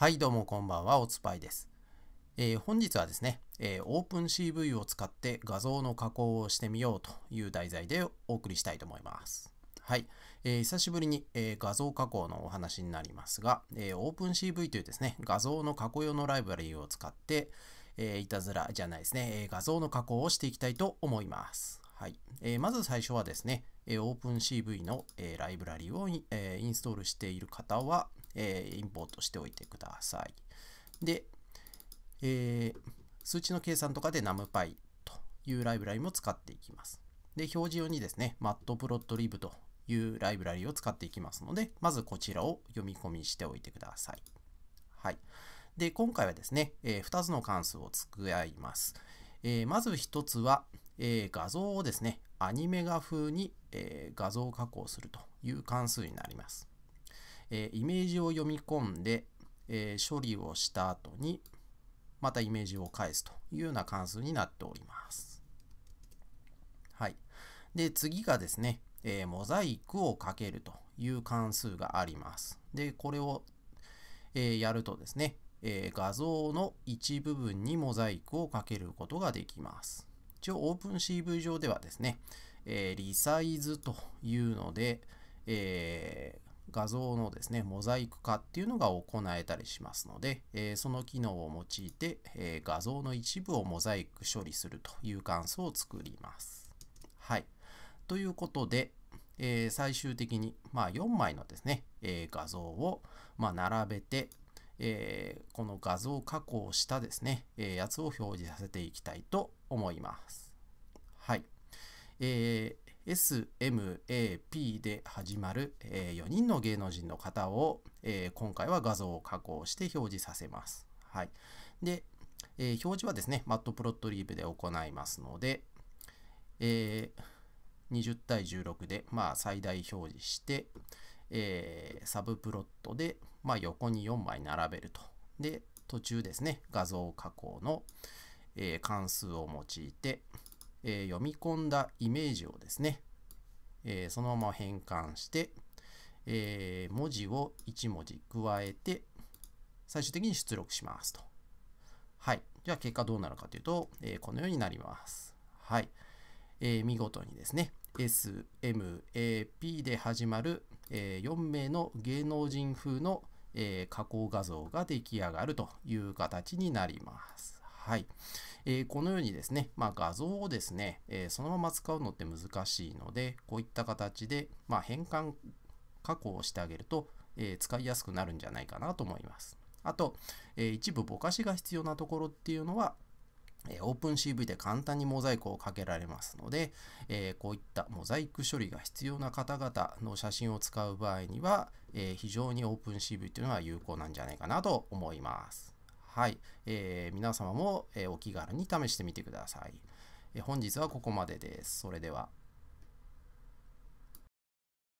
はい、どうもこんばんは、おつぱいです。えー、本日はですね、えー、OpenCV を使って画像の加工をしてみようという題材でお送りしたいと思います。はい、えー、久しぶりに、えー、画像加工のお話になりますが、え OpenCV というですね、画像の加工用のライブラリを使って、えいたずらじゃないですね、え画像の加工をしていきたいと思います。はい、えまず最初はですね、え OpenCV の、えライブラリをえインストールしている方は、えー、インポートしておいてください。で、えー、数値の計算とかで NumPy というライブラリも使っていきます。で、表示用にですね、matplotlib というライブラリを使っていきますので、まずこちらを読み込みしておいてください。はい。で、今回はですね、えー、2つの関数を使います。えー、まず1つは、えー、画像をですね、アニメ画風に、え画像加工するという関数になります。えー、イメージを読み込んで、えー、処理をした後に、またイメージを返すというような関数になっております。はい。で、次がですね、えー、モザイクをかけるという関数があります。で、これを、えやるとですね、え画像の一部分にモザイクをかけることができます。一応 OpenCV 上ではですね、えー、リサイズというので、え画像のですね、モザイク化っていうのが行えたりしますので、えー、その機能を用いて、えー、画像の一部をモザイク処理するという関数を作ります。はい。ということで、えー、最終的に、まあ、4枚のですね、え画像を、ま並べて、えこの画像加工したですね、えやつを表示させていきたいと思います。はい。えー SMAP で始まる、4人の芸能人の方を、今回は画像を加工して表示させます。はい。で、えー、表示はですね、マットプロットリーブで行いますので、えー、20対16で、まあ、最大表示して、えー、サブプロットで、まあ、横に4枚並べると。で、途中ですね、画像加工の、え関数を用いて、えー、読み込んだイメージをですね、えー、そのまま変換して、えー、文字を1文字加えて、最終的に出力しますと。はい。じゃあ結果どうなるかというと、えー、このようになります。はい。えー、見事にですね、S、M、A、P で始まる、えー、4名の芸能人風の、えー、加工画像が出来上がるという形になります。はい。えー、このようにですね、まあ、画像をですね、えー、そのまま使うのって難しいので、こういった形で、まあ、変換加工をしてあげると、えー、使いやすくなるんじゃないかなと思います。あと、えー、一部ぼかしが必要なところっていうのは、えー、OpenCV で簡単にモザイクをかけられますので、えこういったモザイク処理が必要な方々の写真を使う場合には、え非常に OpenCV というのは有効なんじゃないかなと思います。はい、えー、皆様も、えお気軽に試してみてください、え本日はここまでです。それでは。